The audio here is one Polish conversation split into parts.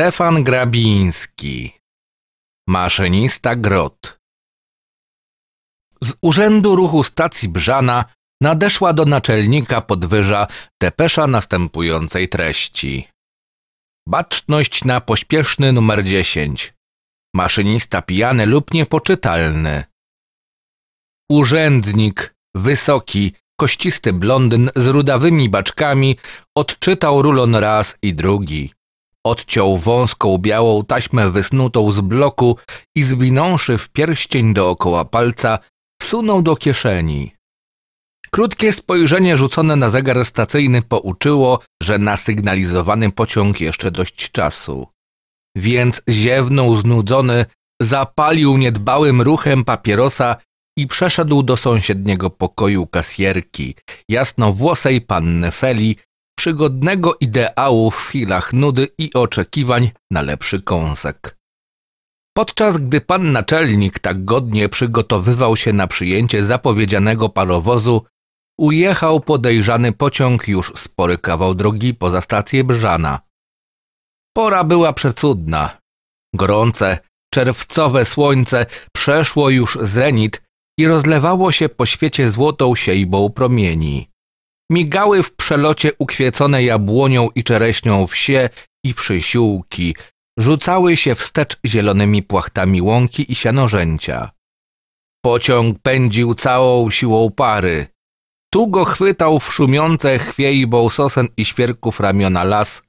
Stefan Grabiński Maszynista Grot Z Urzędu Ruchu Stacji Brzana nadeszła do naczelnika podwyża depesza następującej treści. Baczność na pośpieszny numer 10. Maszynista pijany lub niepoczytalny. Urzędnik, wysoki, kościsty blondyn z rudawymi baczkami odczytał rulon raz i drugi. Odciął wąską białą taśmę wysnutą z bloku i zwinąwszy w pierścień dookoła palca, wsunął do kieszeni. Krótkie spojrzenie rzucone na zegar stacyjny pouczyło, że na sygnalizowany pociąg jeszcze dość czasu. Więc ziewnął znudzony, zapalił niedbałym ruchem papierosa i przeszedł do sąsiedniego pokoju kasjerki, jasnowłosej panny Feli, przygodnego ideału w chwilach nudy i oczekiwań na lepszy kąsek. Podczas gdy pan naczelnik tak godnie przygotowywał się na przyjęcie zapowiedzianego parowozu, ujechał podejrzany pociąg już spory kawał drogi poza stację Brzana. Pora była przecudna. Gorące, czerwcowe słońce przeszło już zenit i rozlewało się po świecie złotą siejbą promieni migały w przelocie ukwiecone jabłonią i czereśnią wsie i przysiółki, rzucały się wstecz zielonymi płachtami łąki i sianorzęcia. Pociąg pędził całą siłą pary. Tu go chwytał w szumiące chwiei sosen i świerków ramiona las.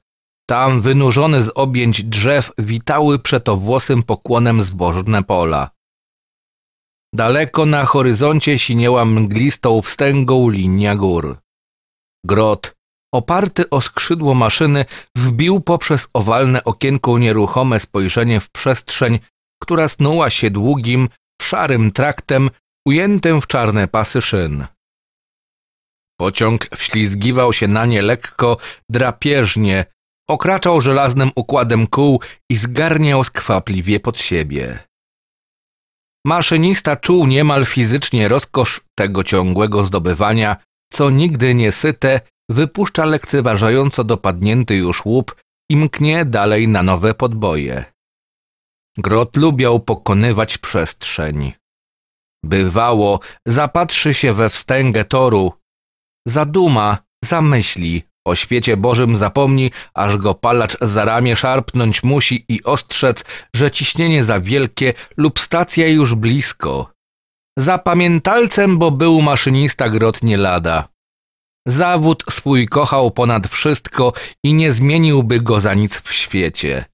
Tam, wynurzone z objęć drzew, witały przeto włosym pokłonem zbożne pola. Daleko na horyzoncie siniała mglistą wstęgą linia gór. Grot, oparty o skrzydło maszyny, wbił poprzez owalne okienko nieruchome spojrzenie w przestrzeń, która snuła się długim, szarym traktem ujętym w czarne pasy szyn. Pociąg wślizgiwał się na nie lekko, drapieżnie, okraczał żelaznym układem kół i zgarniał skwapliwie pod siebie. Maszynista czuł niemal fizycznie rozkosz tego ciągłego zdobywania co nigdy nie syte, wypuszcza lekceważająco dopadnięty już łup i mknie dalej na nowe podboje. Grot lubiał pokonywać przestrzeń. Bywało, zapatrzy się we wstęgę toru, zaduma, zamyśli, o świecie Bożym zapomni, aż go palacz za ramię szarpnąć musi i ostrzec, że ciśnienie za wielkie lub stacja już blisko. Zapamiętalcem, bo był maszynista grotnie lada. Zawód swój kochał ponad wszystko i nie zmieniłby go za nic w świecie.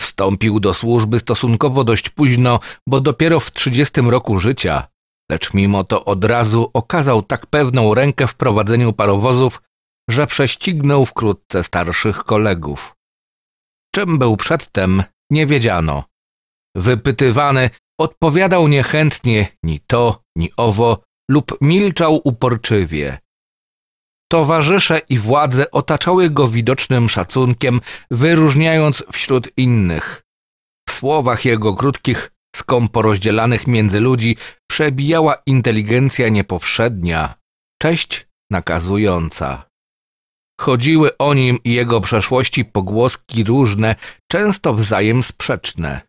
Wstąpił do służby stosunkowo dość późno, bo dopiero w trzydziestym roku życia, lecz mimo to od razu okazał tak pewną rękę w prowadzeniu parowozów, że prześcignął wkrótce starszych kolegów. Czym był przedtem, nie wiedziano. Wypytywany Odpowiadał niechętnie ni to, ni owo lub milczał uporczywie. Towarzysze i władze otaczały go widocznym szacunkiem, wyróżniając wśród innych. W słowach jego krótkich, skąpo rozdzielanych między ludzi przebijała inteligencja niepowszednia, cześć nakazująca. Chodziły o nim i jego przeszłości pogłoski różne, często wzajem sprzeczne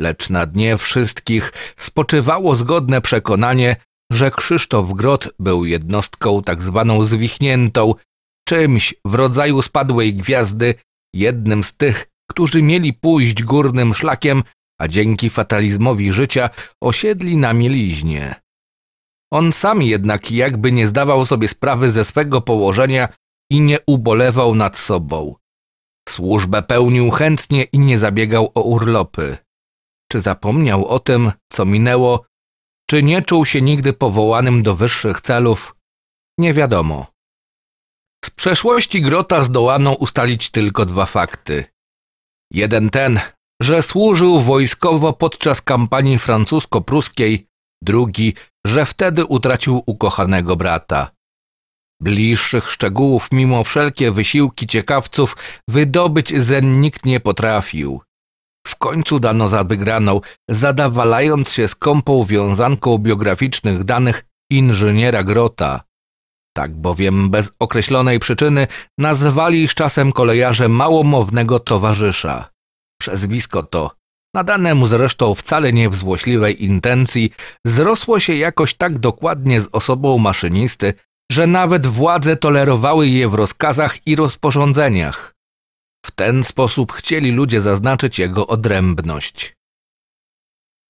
lecz na dnie wszystkich spoczywało zgodne przekonanie, że Krzysztof Grot był jednostką tak zwaną zwichniętą, czymś w rodzaju spadłej gwiazdy, jednym z tych, którzy mieli pójść górnym szlakiem, a dzięki fatalizmowi życia osiedli na mieliźnie. On sam jednak jakby nie zdawał sobie sprawy ze swego położenia i nie ubolewał nad sobą. Służbę pełnił chętnie i nie zabiegał o urlopy czy zapomniał o tym, co minęło, czy nie czuł się nigdy powołanym do wyższych celów, nie wiadomo. Z przeszłości Grota zdołano ustalić tylko dwa fakty. Jeden ten, że służył wojskowo podczas kampanii francusko-pruskiej, drugi, że wtedy utracił ukochanego brata. Bliższych szczegółów mimo wszelkie wysiłki ciekawców wydobyć Zen nikt nie potrafił. W końcu dano za wygraną, zadawalając się skąpą wiązanką biograficznych danych inżyniera Grota. Tak bowiem bez określonej przyczyny nazwali z czasem kolejarze małomownego towarzysza. Przezwisko to, nadane mu zresztą wcale nie w złośliwej intencji, zrosło się jakoś tak dokładnie z osobą maszynisty, że nawet władze tolerowały je w rozkazach i rozporządzeniach. W ten sposób chcieli ludzie zaznaczyć jego odrębność.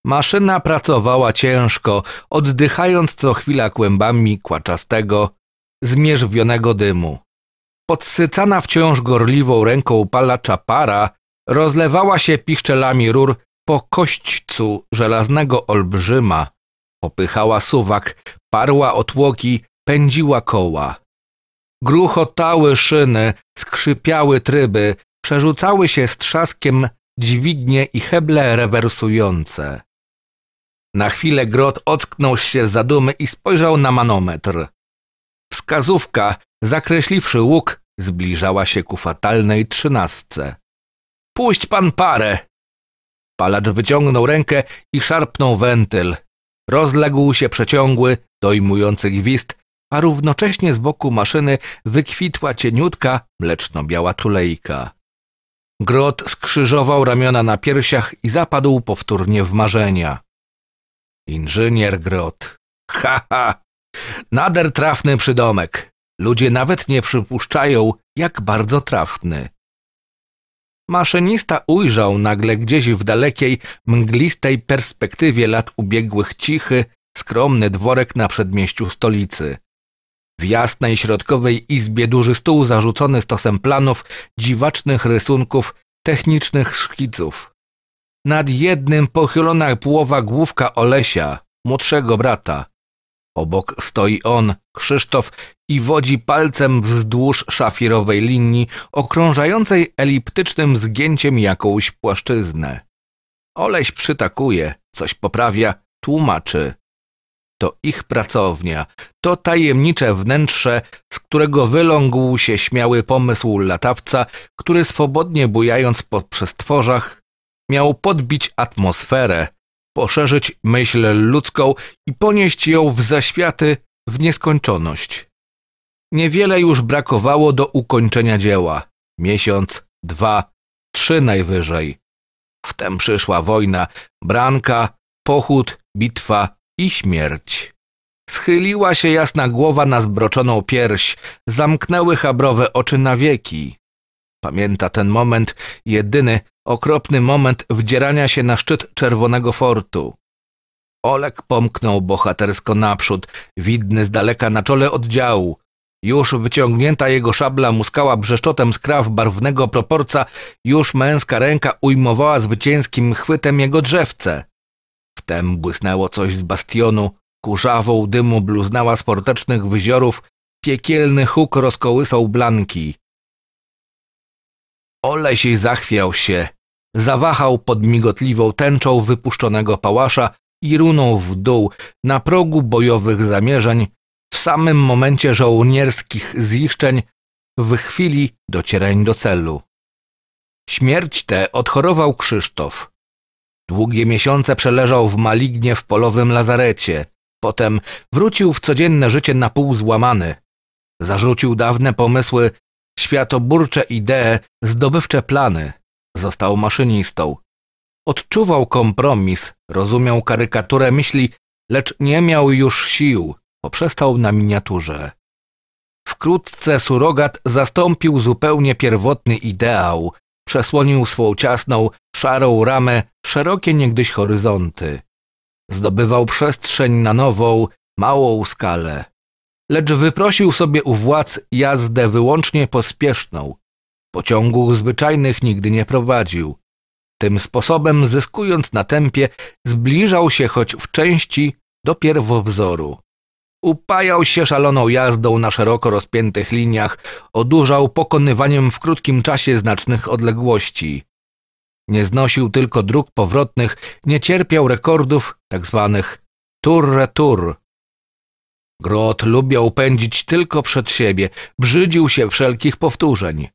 Maszyna pracowała ciężko, oddychając co chwila kłębami kłaczastego, zmierzwionego dymu. Podsycana wciąż gorliwą ręką palacza para rozlewała się piszczelami rur po kośćcu żelaznego olbrzyma. Opychała suwak, parła otłoki, pędziła koła. Gruchotały szyny, skrzypiały tryby, przerzucały się z trzaskiem dźwignie i heble rewersujące. Na chwilę Grot ocknął się z zadumy i spojrzał na manometr. Wskazówka, zakreśliwszy łuk, zbliżała się ku fatalnej trzynastce. Puść pan parę! Palacz wyciągnął rękę i szarpnął wentyl. Rozległ się przeciągły, dojmujący gwizd, a równocześnie z boku maszyny wykwitła cieniutka, mleczno-biała tulejka. Grot skrzyżował ramiona na piersiach i zapadł powtórnie w marzenia. Inżynier Grot. Ha, ha! Nader trafny przydomek. Ludzie nawet nie przypuszczają, jak bardzo trafny. Maszynista ujrzał nagle gdzieś w dalekiej, mglistej perspektywie lat ubiegłych cichy, skromny dworek na przedmieściu stolicy. W jasnej środkowej izbie duży stół zarzucony stosem planów, dziwacznych rysunków, technicznych szkiców. Nad jednym pochylona płowa główka Olesia, młodszego brata. Obok stoi on, Krzysztof, i wodzi palcem wzdłuż szafirowej linii, okrążającej eliptycznym zgięciem jakąś płaszczyznę. Oleś przytakuje, coś poprawia, tłumaczy. To ich pracownia, to tajemnicze wnętrze, z którego wyląkł się śmiały pomysł latawca, który swobodnie bujając po przestworzach, miał podbić atmosferę, poszerzyć myśl ludzką i ponieść ją w zaświaty w nieskończoność. Niewiele już brakowało do ukończenia dzieła. Miesiąc, dwa, trzy najwyżej. Wtem przyszła wojna, branka, pochód, bitwa, i śmierć. Schyliła się jasna głowa na zbroczoną pierś, zamknęły chabrowe oczy na wieki. Pamięta ten moment, jedyny, okropny moment wdzierania się na szczyt czerwonego fortu. Olek pomknął bohatersko naprzód, widny z daleka na czole oddziału. Już wyciągnięta jego szabla muskała brzeszczotem z kraw barwnego proporca, już męska ręka ujmowała zwycięskim chwytem jego drzewce. Wtem błysnęło coś z bastionu, kurzawą dymu bluznała z portecznych wyziorów, piekielny huk rozkołysał blanki. Oleś zachwiał się, zawahał pod migotliwą tęczą wypuszczonego pałasza i runął w dół, na progu bojowych zamierzeń, w samym momencie żołnierskich ziszczeń, w chwili docierań do celu. Śmierć tę odchorował Krzysztof. Długie miesiące przeleżał w malignie w polowym lazarecie. Potem wrócił w codzienne życie na pół złamany. Zarzucił dawne pomysły, światoburcze idee, zdobywcze plany. Został maszynistą. Odczuwał kompromis, rozumiał karykaturę myśli, lecz nie miał już sił. Poprzestał na miniaturze. Wkrótce surogat zastąpił zupełnie pierwotny ideał, przesłonił swą ciasną, szarą ramę szerokie niegdyś horyzonty. Zdobywał przestrzeń na nową, małą skalę. Lecz wyprosił sobie u władz jazdę wyłącznie pospieszną. Pociągów zwyczajnych nigdy nie prowadził. Tym sposobem, zyskując na tempie, zbliżał się choć w części do pierwowzoru. Upajał się szaloną jazdą na szeroko rozpiętych liniach, odurzał pokonywaniem w krótkim czasie znacznych odległości. Nie znosił tylko dróg powrotnych, nie cierpiał rekordów tzw. Tak tour-retour. Grot lubiał pędzić tylko przed siebie, brzydził się wszelkich powtórzeń.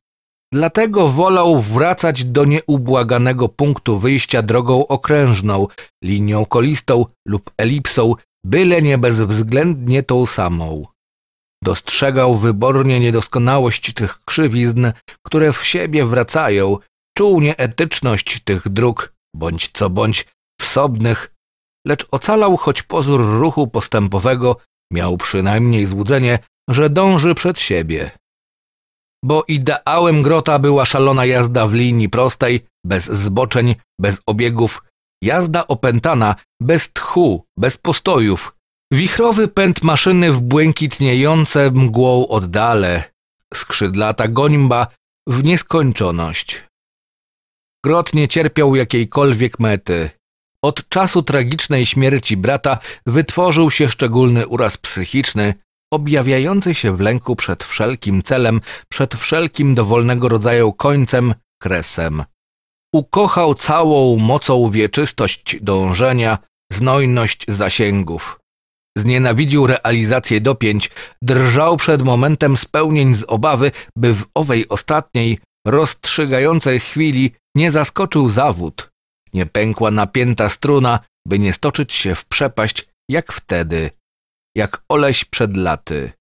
Dlatego wolał wracać do nieubłaganego punktu wyjścia drogą okrężną, linią kolistą lub elipsą, byle nie bezwzględnie tą samą. Dostrzegał wybornie niedoskonałość tych krzywizn, które w siebie wracają, czuł nieetyczność tych dróg, bądź co bądź, wsobnych, lecz ocalał choć pozór ruchu postępowego, miał przynajmniej złudzenie, że dąży przed siebie. Bo ideałem Grota była szalona jazda w linii prostej, bez zboczeń, bez obiegów, Jazda opętana, bez tchu, bez postojów. Wichrowy pęd maszyny w błękitniejące mgłą oddale. Skrzydlata gońba w nieskończoność. Grot nie cierpiał jakiejkolwiek mety. Od czasu tragicznej śmierci brata wytworzył się szczególny uraz psychiczny, objawiający się w lęku przed wszelkim celem, przed wszelkim dowolnego rodzaju końcem, kresem ukochał całą mocą wieczystość dążenia, znojność zasięgów. Znienawidził realizację dopięć, drżał przed momentem spełnień z obawy, by w owej ostatniej, rozstrzygającej chwili nie zaskoczył zawód, nie pękła napięta struna, by nie stoczyć się w przepaść jak wtedy, jak oleś przed laty.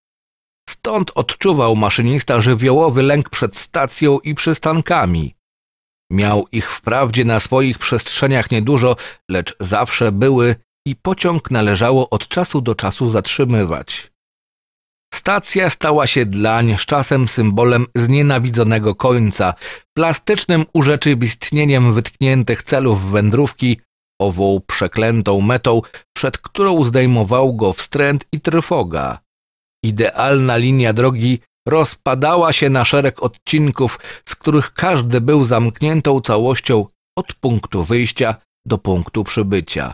Stąd odczuwał maszynista żywiołowy lęk przed stacją i przystankami – Miał ich wprawdzie na swoich przestrzeniach niedużo, lecz zawsze były i pociąg należało od czasu do czasu zatrzymywać. Stacja stała się dlań z czasem symbolem znienawidzonego końca, plastycznym urzeczywistnieniem wytkniętych celów wędrówki, ową przeklętą metą, przed którą zdejmował go wstręt i trwoga. Idealna linia drogi rozpadała się na szereg odcinków, z których każdy był zamkniętą całością od punktu wyjścia do punktu przybycia.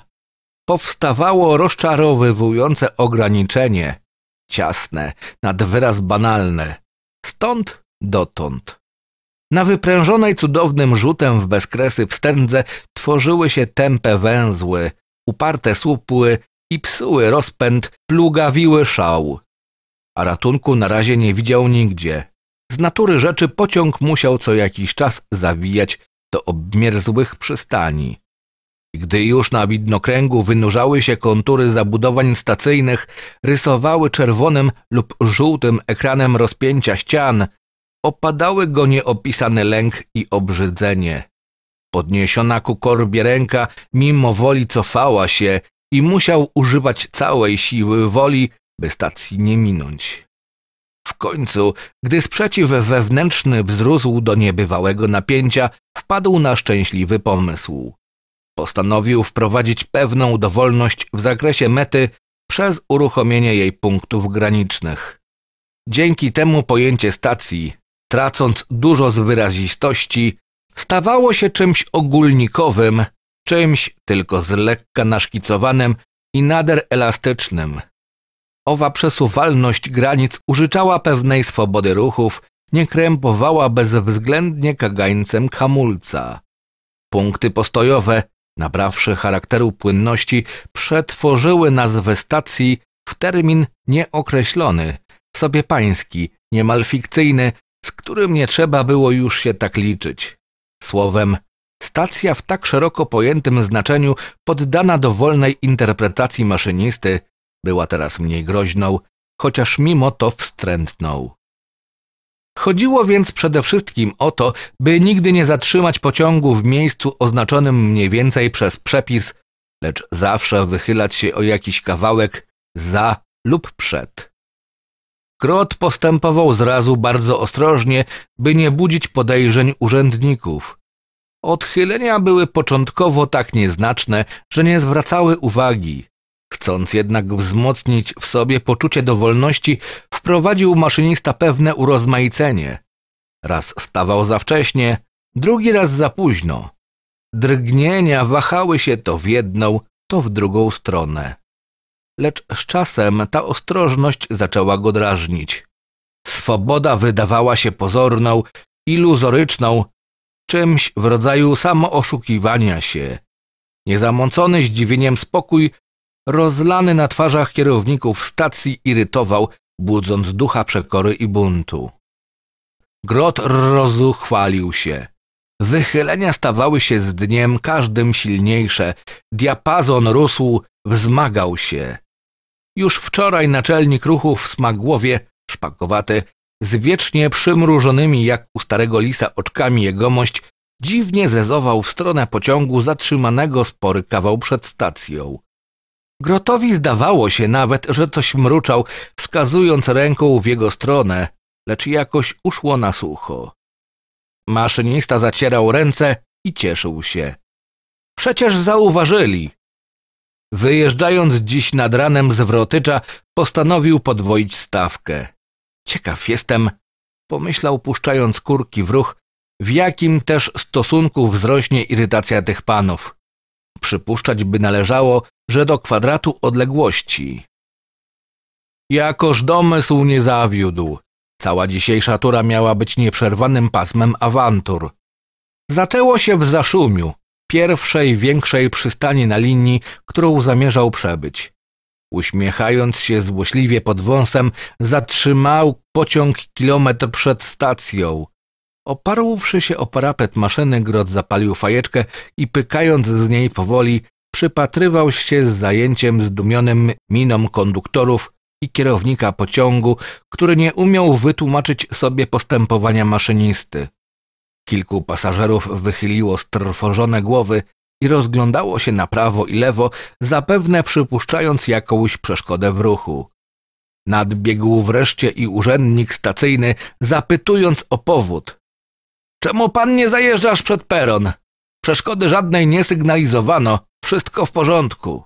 Powstawało rozczarowywujące ograniczenie, ciasne, nad wyraz banalne, stąd dotąd. Na wyprężonej cudownym rzutem w bezkresy wstędze tworzyły się tępe węzły, uparte słupły i psuły rozpęd, plugawiły szał a ratunku na razie nie widział nigdzie. Z natury rzeczy pociąg musiał co jakiś czas zawijać do obmierzłych przystani. Gdy już na widnokręgu wynurzały się kontury zabudowań stacyjnych, rysowały czerwonym lub żółtym ekranem rozpięcia ścian, opadały go nieopisany lęk i obrzydzenie. Podniesiona ku korbie ręka mimo woli cofała się i musiał używać całej siły woli, by stacji nie minąć. W końcu, gdy sprzeciw wewnętrzny wzrósł do niebywałego napięcia, wpadł na szczęśliwy pomysł. Postanowił wprowadzić pewną dowolność w zakresie mety przez uruchomienie jej punktów granicznych. Dzięki temu pojęcie stacji, tracąc dużo z wyrazistości, stawało się czymś ogólnikowym, czymś tylko z lekka naszkicowanym i nader elastycznym, Owa przesuwalność granic użyczała pewnej swobody ruchów, nie krępowała bezwzględnie kagańcem hamulca. Punkty postojowe, nabrawszy charakteru płynności, przetworzyły nazwę stacji w termin nieokreślony, sobie pański, niemal fikcyjny, z którym nie trzeba było już się tak liczyć. Słowem, stacja w tak szeroko pojętym znaczeniu poddana dowolnej interpretacji maszynisty była teraz mniej groźną, chociaż mimo to wstrętną. Chodziło więc przede wszystkim o to, by nigdy nie zatrzymać pociągu w miejscu oznaczonym mniej więcej przez przepis, lecz zawsze wychylać się o jakiś kawałek za lub przed. Krot postępował zrazu bardzo ostrożnie, by nie budzić podejrzeń urzędników. Odchylenia były początkowo tak nieznaczne, że nie zwracały uwagi. Chcąc jednak wzmocnić w sobie poczucie dowolności, wprowadził maszynista pewne urozmaicenie. Raz stawał za wcześnie, drugi raz za późno. Drgnienia wahały się to w jedną, to w drugą stronę. Lecz z czasem ta ostrożność zaczęła go drażnić. Swoboda wydawała się pozorną, iluzoryczną, czymś w rodzaju samooszukiwania się. Niezamącony zdziwieniem spokój rozlany na twarzach kierowników stacji irytował, budząc ducha przekory i buntu. Grot rozuchwalił się. Wychylenia stawały się z dniem każdym silniejsze, diapazon rósł, wzmagał się. Już wczoraj naczelnik ruchu w Smagłowie, szpakowaty, z wiecznie przymrużonymi jak u starego lisa oczkami jegomość, dziwnie zezował w stronę pociągu zatrzymanego spory kawał przed stacją. Grotowi zdawało się nawet, że coś mruczał, wskazując ręką w jego stronę, lecz jakoś uszło na sucho. Maszynista zacierał ręce i cieszył się. Przecież zauważyli. Wyjeżdżając dziś nad ranem z Wrotycza, postanowił podwoić stawkę. Ciekaw jestem, pomyślał puszczając kurki w ruch, w jakim też stosunku wzrośnie irytacja tych panów. Przypuszczać by należało, że do kwadratu odległości. Jakoż domysł nie zawiódł. Cała dzisiejsza tura miała być nieprzerwanym pasmem awantur. Zaczęło się w Zaszumiu, pierwszej większej przystani na linii, którą zamierzał przebyć. Uśmiechając się złośliwie pod wąsem, zatrzymał pociąg kilometr przed stacją. Oparłszy się o parapet maszyny, Grot zapalił fajeczkę i pykając z niej powoli przypatrywał się z zajęciem zdumionym minom konduktorów i kierownika pociągu, który nie umiał wytłumaczyć sobie postępowania maszynisty. Kilku pasażerów wychyliło strwożone głowy i rozglądało się na prawo i lewo, zapewne przypuszczając jakąś przeszkodę w ruchu. Nadbiegł wreszcie i urzędnik stacyjny, zapytując o powód. Czemu pan nie zajeżdżasz przed peron? Przeszkody żadnej nie sygnalizowano, wszystko w porządku.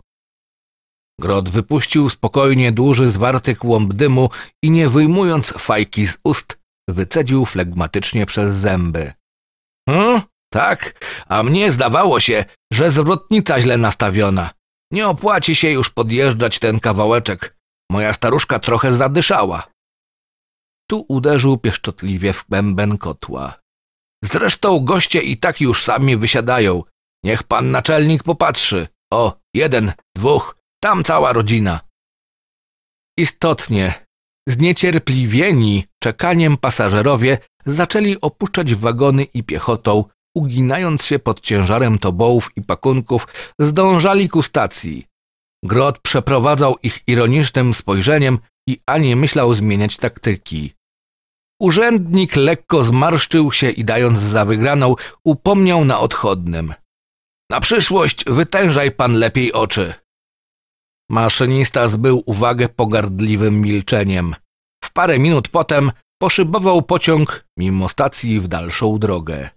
Grot wypuścił spokojnie duży zwarty kłąb dymu i nie wyjmując fajki z ust, wycedził flegmatycznie przez zęby. Hm, Tak, a mnie zdawało się, że zwrotnica źle nastawiona. Nie opłaci się już podjeżdżać ten kawałeczek. Moja staruszka trochę zadyszała. Tu uderzył pieszczotliwie w bęben kotła. Zresztą goście i tak już sami wysiadają. Niech pan naczelnik popatrzy. O, jeden, dwóch, tam cała rodzina. Istotnie, zniecierpliwieni czekaniem pasażerowie zaczęli opuszczać wagony i piechotą, uginając się pod ciężarem tobołów i pakunków, zdążali ku stacji. Grot przeprowadzał ich ironicznym spojrzeniem i ani myślał zmieniać taktyki. Urzędnik lekko zmarszczył się i dając za wygraną, upomniał na odchodnym. Na przyszłość wytężaj pan lepiej oczy. Maszynista zbył uwagę pogardliwym milczeniem. W parę minut potem poszybował pociąg mimo stacji w dalszą drogę.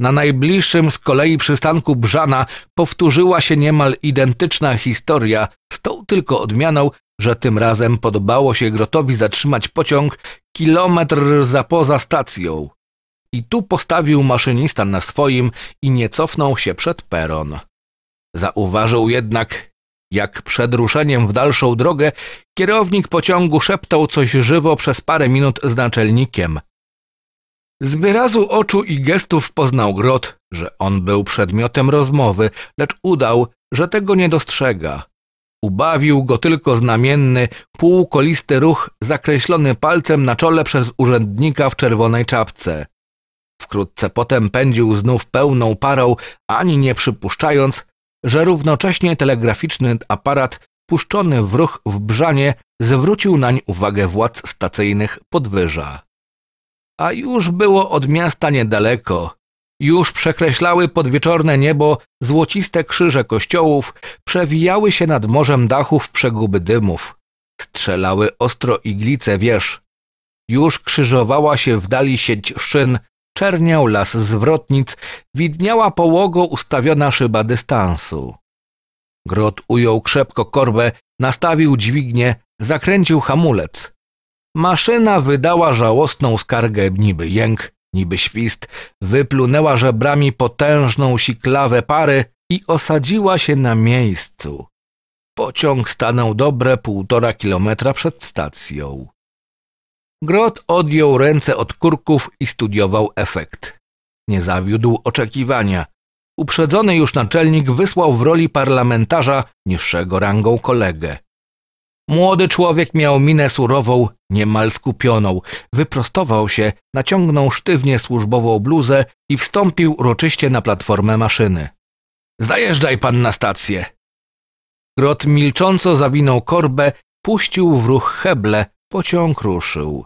Na najbliższym z kolei przystanku Brzana powtórzyła się niemal identyczna historia, z tą tylko odmianą, że tym razem podobało się Grotowi zatrzymać pociąg kilometr za poza stacją, i tu postawił maszynista na swoim i nie cofnął się przed peron. Zauważył jednak, jak przed ruszeniem w dalszą drogę kierownik pociągu szeptał coś żywo przez parę minut z naczelnikiem. Z wyrazu oczu i gestów poznał Grot, że on był przedmiotem rozmowy, lecz udał, że tego nie dostrzega. Ubawił go tylko znamienny, półkolisty ruch zakreślony palcem na czole przez urzędnika w czerwonej czapce. Wkrótce potem pędził znów pełną parą, ani nie przypuszczając, że równocześnie telegraficzny aparat puszczony w ruch w brzanie zwrócił nań uwagę władz stacyjnych podwyża. A już było od miasta niedaleko. Już przekreślały podwieczorne niebo złociste krzyże kościołów, przewijały się nad morzem dachów przeguby dymów. Strzelały ostro iglice wież. Już krzyżowała się w dali sieć szyn, czerniał las zwrotnic, widniała połogo ustawiona szyba dystansu. Grot ujął krzepko korbę, nastawił dźwignię, zakręcił hamulec. Maszyna wydała żałosną skargę niby jęk, niby świst, wyplunęła żebrami potężną siklawę pary i osadziła się na miejscu. Pociąg stanął dobre półtora kilometra przed stacją. Grot odjął ręce od kurków i studiował efekt. Nie zawiódł oczekiwania. Uprzedzony już naczelnik wysłał w roli parlamentarza niższego rangą kolegę. Młody człowiek miał minę surową, niemal skupioną. Wyprostował się, naciągnął sztywnie służbową bluzę i wstąpił uroczyście na platformę maszyny. Zajeżdżaj pan na stację! Grot milcząco zawinął korbę, puścił w ruch heble, Pociąg ruszył.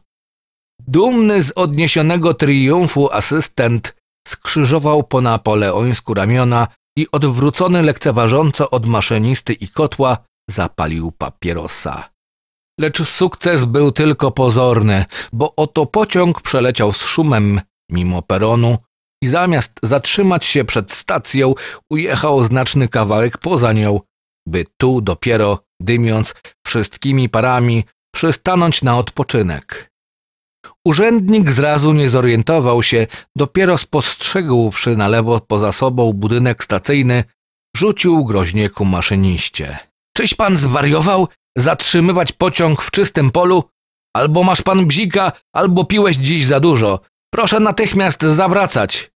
Dumny z odniesionego triumfu asystent skrzyżował po napoleońsku ramiona i odwrócony lekceważąco od maszynisty i kotła zapalił papierosa. Lecz sukces był tylko pozorny, bo oto pociąg przeleciał z szumem mimo peronu i zamiast zatrzymać się przed stacją, ujechał znaczny kawałek poza nią, by tu dopiero, dymiąc wszystkimi parami, przystanąć na odpoczynek. Urzędnik zrazu nie zorientował się, dopiero spostrzegłszy na lewo poza sobą budynek stacyjny, rzucił groźnie ku maszyniście. Czyś pan zwariował? Zatrzymywać pociąg w czystym polu? Albo masz pan bzika, albo piłeś dziś za dużo. Proszę natychmiast zawracać.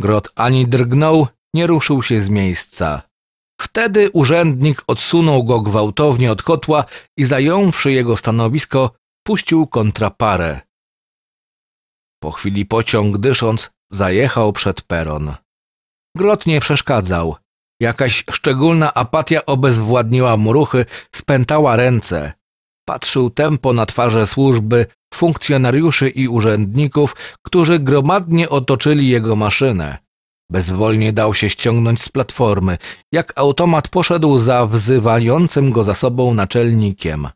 Grot ani drgnął, nie ruszył się z miejsca. Wtedy urzędnik odsunął go gwałtownie od kotła i zająwszy jego stanowisko, puścił kontraparę. Po chwili pociąg, dysząc, zajechał przed peron. Grot nie przeszkadzał. Jakaś szczególna apatia obezwładniła mu ruchy, spętała ręce. Patrzył tempo na twarze służby, funkcjonariuszy i urzędników, którzy gromadnie otoczyli jego maszynę. Bezwolnie dał się ściągnąć z platformy, jak automat poszedł za wzywającym go za sobą naczelnikiem.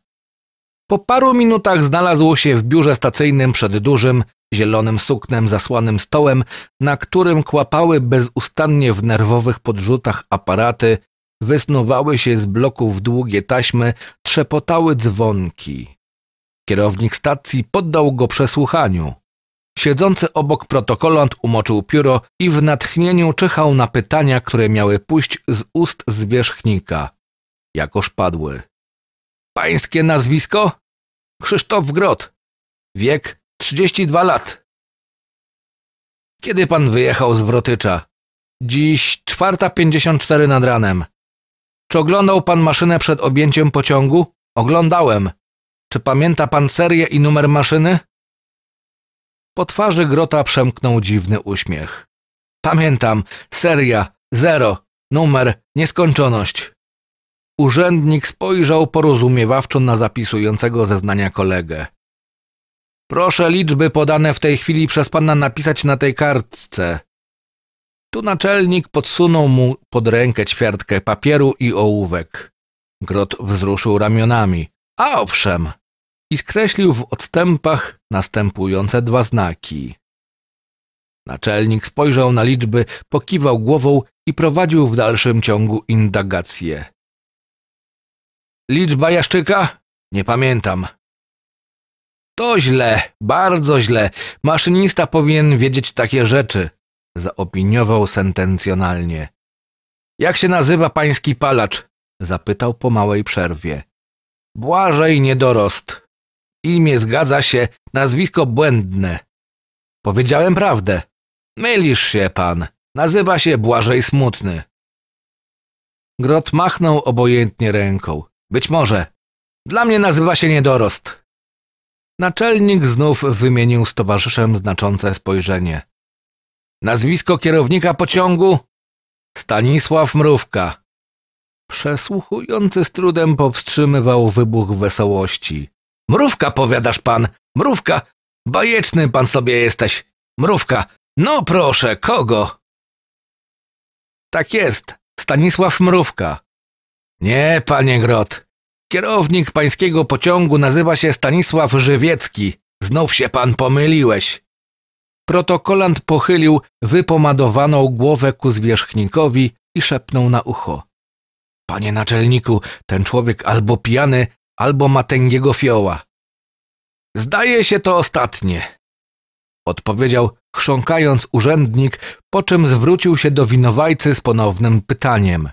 Po paru minutach znalazł się w biurze stacyjnym przed dużym, zielonym suknem zasłanym stołem, na którym kłapały bezustannie w nerwowych podrzutach aparaty, wysnuwały się z bloków długie taśmy, trzepotały dzwonki. Kierownik stacji poddał go przesłuchaniu. Siedzący obok protokolant umoczył pióro i w natchnieniu czyhał na pytania, które miały pójść z ust zwierzchnika. Jakoż padły. Pańskie nazwisko? Krzysztof Grot. Wiek 32 lat. Kiedy pan wyjechał z Wrotycza? Dziś czwarta pięćdziesiąt cztery nad ranem. Czy oglądał pan maszynę przed objęciem pociągu? Oglądałem. Czy pamięta pan serię i numer maszyny? Po twarzy Grota przemknął dziwny uśmiech. Pamiętam, seria, zero, numer, nieskończoność. Urzędnik spojrzał porozumiewawczo na zapisującego zeznania kolegę. Proszę liczby podane w tej chwili przez pana napisać na tej kartce. Tu naczelnik podsunął mu pod rękę ćwiartkę papieru i ołówek. Grot wzruszył ramionami. A owszem, i skreślił w odstępach następujące dwa znaki. Naczelnik spojrzał na liczby, pokiwał głową i prowadził w dalszym ciągu indagację. Liczba jaszczyka? Nie pamiętam. To źle, bardzo źle. Maszynista powinien wiedzieć takie rzeczy, zaopiniował sentencjonalnie. Jak się nazywa pański palacz? zapytał po małej przerwie. Błażej niedorost. Imię zgadza się, nazwisko błędne. Powiedziałem prawdę. Mylisz się pan. Nazywa się Błażej Smutny. Grot machnął obojętnie ręką. Być może. Dla mnie nazywa się niedorost. Naczelnik znów wymienił z towarzyszem znaczące spojrzenie. Nazwisko kierownika pociągu? Stanisław Mrówka. Przesłuchujący z trudem powstrzymywał wybuch wesołości. Mrówka, powiadasz pan, mrówka. Bajeczny pan sobie jesteś. Mrówka. No proszę, kogo? Tak jest, Stanisław Mrówka. Nie, panie Grot. Kierownik pańskiego pociągu nazywa się Stanisław Żywiecki. Znów się pan pomyliłeś. Protokolant pochylił wypomadowaną głowę ku zwierzchnikowi i szepnął na ucho. Panie naczelniku, ten człowiek albo pijany, albo matęgiego fioła. Zdaje się to ostatnie, odpowiedział chrząkając urzędnik, po czym zwrócił się do winowajcy z ponownym pytaniem.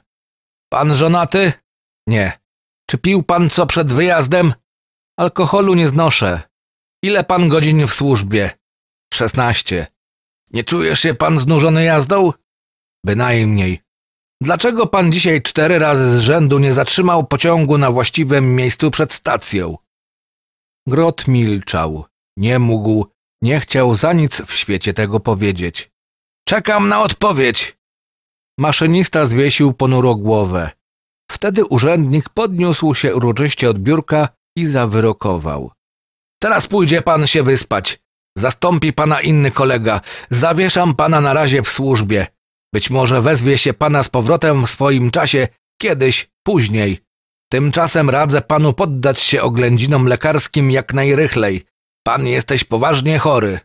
Pan żonaty? Nie. Czy pił pan co przed wyjazdem? Alkoholu nie znoszę. Ile pan godzin w służbie? Szesnaście. Nie czujesz się pan znużony jazdą? Bynajmniej. Dlaczego pan dzisiaj cztery razy z rzędu nie zatrzymał pociągu na właściwym miejscu przed stacją? Grot milczał. Nie mógł, nie chciał za nic w świecie tego powiedzieć. Czekam na odpowiedź! Maszynista zwiesił ponuro głowę. Wtedy urzędnik podniósł się uroczyście od biurka i zawyrokował. Teraz pójdzie pan się wyspać. Zastąpi pana inny kolega. Zawieszam pana na razie w służbie. Być może wezwie się pana z powrotem w swoim czasie, kiedyś, później. Tymczasem radzę panu poddać się oględzinom lekarskim jak najrychlej. Pan jesteś poważnie chory.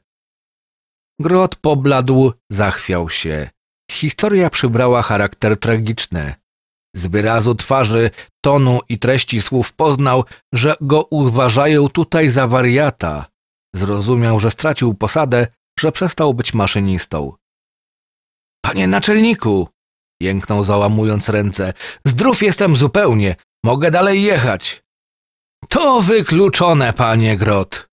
Grot pobladł, zachwiał się. Historia przybrała charakter tragiczny. Z wyrazu twarzy, tonu i treści słów poznał, że go uważają tutaj za wariata. Zrozumiał, że stracił posadę, że przestał być maszynistą. Panie naczelniku! Jęknął załamując ręce. Zdrów jestem zupełnie. Mogę dalej jechać. To wykluczone, panie Grot.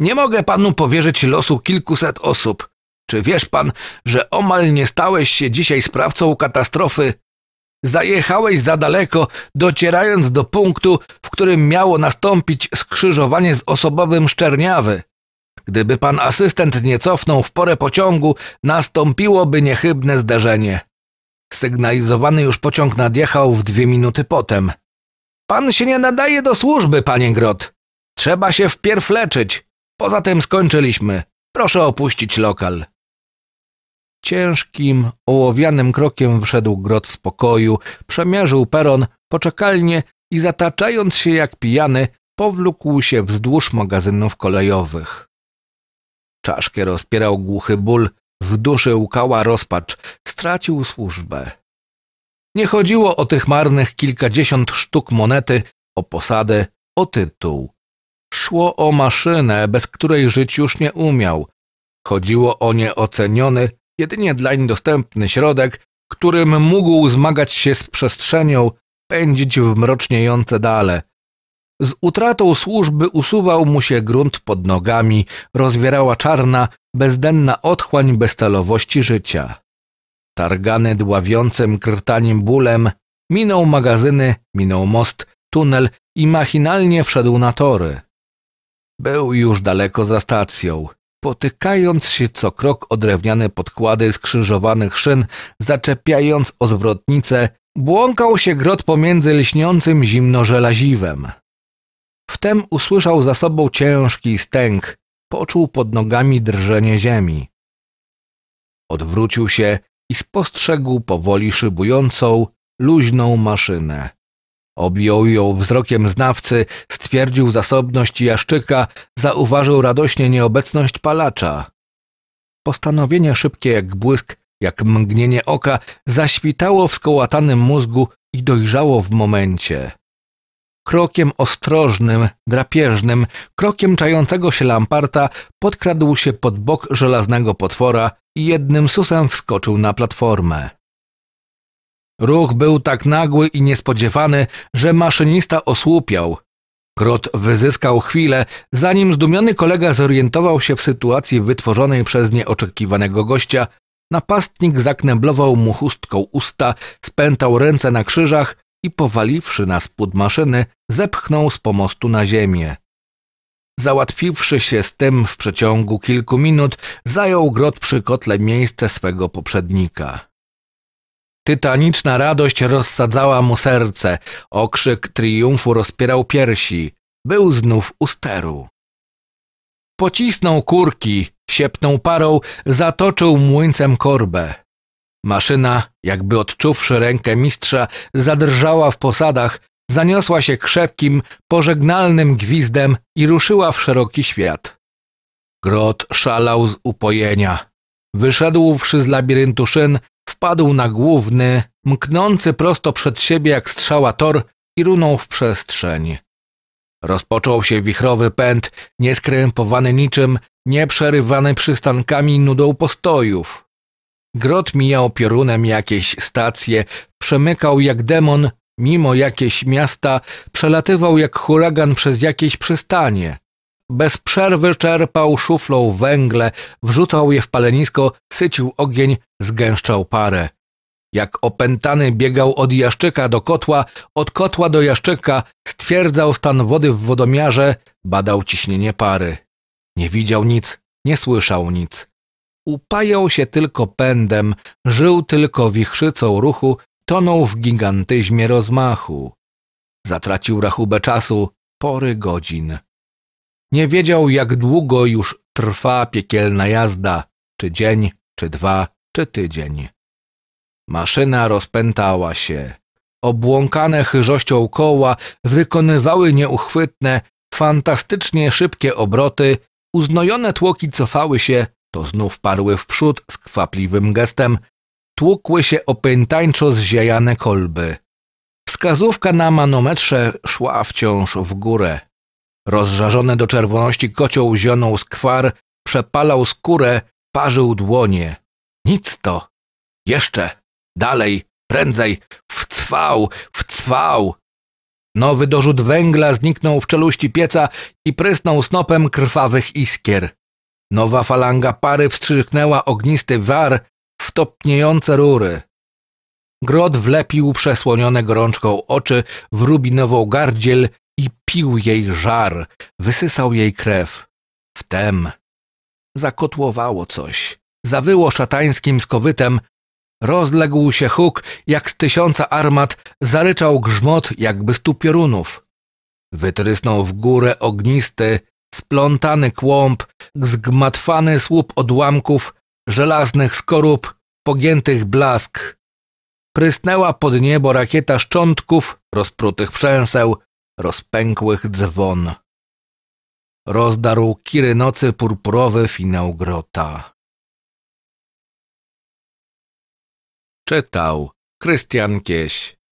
Nie mogę panu powierzyć losu kilkuset osób. Czy wiesz pan, że omal nie stałeś się dzisiaj sprawcą katastrofy? Zajechałeś za daleko, docierając do punktu, w którym miało nastąpić skrzyżowanie z osobowym Szczerniawy. Gdyby pan asystent nie cofnął w porę pociągu, nastąpiłoby niechybne zderzenie. Sygnalizowany już pociąg nadjechał w dwie minuty potem. Pan się nie nadaje do służby, panie Grot. Trzeba się wpierw leczyć. Poza tym skończyliśmy. Proszę opuścić lokal. Ciężkim, ołowianym krokiem wszedł Grot z pokoju, przemierzył peron, poczekalnie i zataczając się jak pijany, powlókł się wzdłuż magazynów kolejowych. Czaszkę rozpierał głuchy ból, w duszy łkała rozpacz. Stracił służbę. Nie chodziło o tych marnych kilkadziesiąt sztuk monety, o posadę, o tytuł. Szło o maszynę, bez której żyć już nie umiał. Chodziło o nieoceniony, jedynie dlań dostępny środek, którym mógł zmagać się z przestrzenią, pędzić w mroczniejące dale – z utratą służby usuwał mu się grunt pod nogami, rozwierała czarna, bezdenna otchłań bezcelowości życia. Targany dławiącym krtanim bólem minął magazyny, minął most, tunel i machinalnie wszedł na tory. Był już daleko za stacją. Potykając się co krok o drewniane podkłady skrzyżowanych szyn, zaczepiając o zwrotnicę, błąkał się grot pomiędzy lśniącym zimno żelaziwem. Wtem usłyszał za sobą ciężki stęk, poczuł pod nogami drżenie ziemi. Odwrócił się i spostrzegł powoli szybującą, luźną maszynę. Objął ją wzrokiem znawcy, stwierdził zasobność jaszczyka, zauważył radośnie nieobecność palacza. Postanowienie szybkie jak błysk, jak mgnienie oka, zaświtało w skołatanym mózgu i dojrzało w momencie. Krokiem ostrożnym, drapieżnym, krokiem czającego się Lamparta podkradł się pod bok żelaznego potwora i jednym susem wskoczył na platformę. Ruch był tak nagły i niespodziewany, że maszynista osłupiał. Krot wyzyskał chwilę, zanim zdumiony kolega zorientował się w sytuacji wytworzonej przez nieoczekiwanego gościa. Napastnik zakneblował mu chustką usta, spętał ręce na krzyżach i powaliwszy nas pod maszyny, zepchnął z pomostu na ziemię. Załatwiwszy się z tym w przeciągu kilku minut, zajął grot przy kotle miejsce swego poprzednika. Tytaniczna radość rozsadzała mu serce, okrzyk triumfu rozpierał piersi. Był znów u steru. Pocisnął kurki, siepnął parą, zatoczył młyńcem korbę. Maszyna, jakby odczuwszy rękę mistrza, zadrżała w posadach, zaniosła się krzepkim, pożegnalnym gwizdem i ruszyła w szeroki świat. Grot szalał z upojenia. Wyszedłszy z labiryntu szyn, wpadł na główny, mknący prosto przed siebie jak strzała tor i runął w przestrzeń. Rozpoczął się wichrowy pęd, nieskrępowany niczym, nieprzerywany przystankami nudą postojów. Grot mijał piorunem jakieś stacje, przemykał jak demon mimo jakieś miasta, przelatywał jak huragan przez jakieś przystanie. Bez przerwy czerpał szuflą węgle, wrzucał je w palenisko, sycił ogień, zgęszczał parę. Jak opętany biegał od jaszczyka do kotła, od kotła do jaszczyka, stwierdzał stan wody w wodomiarze, badał ciśnienie pary. Nie widział nic, nie słyszał nic upajał się tylko pędem, żył tylko wichrzycą ruchu, tonął w gigantyzmie rozmachu. Zatracił rachubę czasu, pory godzin. Nie wiedział, jak długo już trwa piekielna jazda, czy dzień, czy dwa, czy tydzień. Maszyna rozpętała się. Obłąkane chyżością koła wykonywały nieuchwytne, fantastycznie szybkie obroty, uznojone tłoki cofały się, to znów parły w przód z kwapliwym gestem. Tłukły się opętańczo zziejane kolby. Wskazówka na manometrze szła wciąż w górę. Rozżarzone do czerwoności kocioł zionął skwar, przepalał skórę, parzył dłonie. Nic to. Jeszcze. Dalej. Prędzej. Wcwał. Wcwał. Nowy dorzut węgla zniknął w czeluści pieca i prysnął snopem krwawych iskier. Nowa falanga pary wstrzyknęła ognisty war w topniejące rury. Grot wlepił przesłonione gorączką oczy w rubinową gardziel i pił jej żar, wysysał jej krew. Wtem zakotłowało coś. Zawyło szatańskim skowytem. Rozległ się huk, jak z tysiąca armat, zaryczał grzmot, jakby stu piorunów. Wytrysnął w górę ognisty, splątany kłąb, zgmatwany słup odłamków, żelaznych skorup, pogiętych blask. Prysnęła pod niebo rakieta szczątków, rozprutych przęseł, rozpękłych dzwon. Rozdarł kiry nocy purpurowy finał grota. Czytał Krystian Kieś